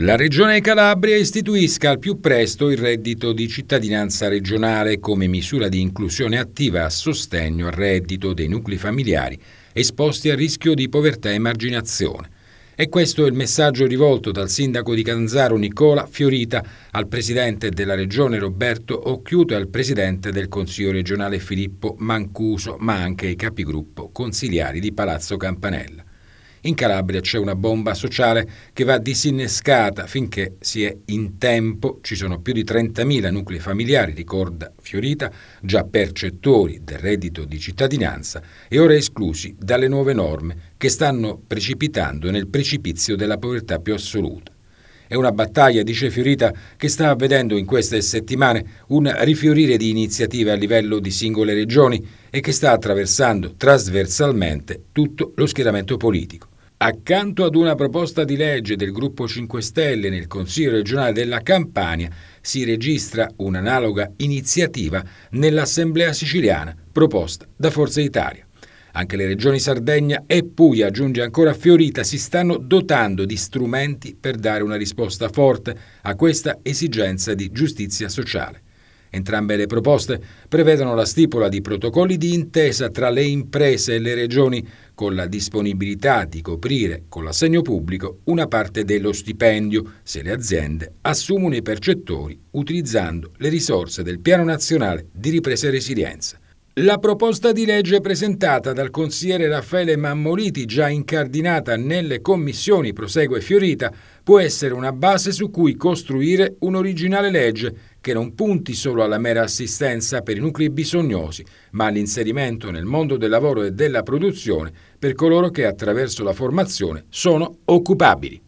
La Regione Calabria istituisca al più presto il reddito di cittadinanza regionale come misura di inclusione attiva a sostegno al reddito dei nuclei familiari esposti al rischio di povertà e marginazione. E questo è il messaggio rivolto dal sindaco di Canzaro Nicola Fiorita al presidente della regione Roberto Occhiuto e al presidente del consiglio regionale Filippo Mancuso, ma anche ai capigruppo consigliari di Palazzo Campanella. In Calabria c'è una bomba sociale che va disinnescata finché si è in tempo. Ci sono più di 30.000 nuclei familiari, ricorda Fiorita, già percettori del reddito di cittadinanza e ora esclusi dalle nuove norme che stanno precipitando nel precipizio della povertà più assoluta. È una battaglia, dice Fiorita, che sta avvedendo in queste settimane un rifiorire di iniziative a livello di singole regioni e che sta attraversando trasversalmente tutto lo schieramento politico. Accanto ad una proposta di legge del Gruppo 5 Stelle nel Consiglio regionale della Campania si registra un'analoga iniziativa nell'Assemblea siciliana proposta da Forza Italia. Anche le regioni Sardegna e Puglia, aggiunge ancora Fiorita, si stanno dotando di strumenti per dare una risposta forte a questa esigenza di giustizia sociale. Entrambe le proposte prevedono la stipula di protocolli di intesa tra le imprese e le regioni con la disponibilità di coprire con l'assegno pubblico una parte dello stipendio se le aziende assumono i percettori utilizzando le risorse del Piano Nazionale di Ripresa e Resilienza la proposta di legge presentata dal consigliere Raffaele Mammoliti, già incardinata nelle commissioni Prosegue Fiorita, può essere una base su cui costruire un'originale legge che non punti solo alla mera assistenza per i nuclei bisognosi, ma all'inserimento nel mondo del lavoro e della produzione per coloro che attraverso la formazione sono occupabili.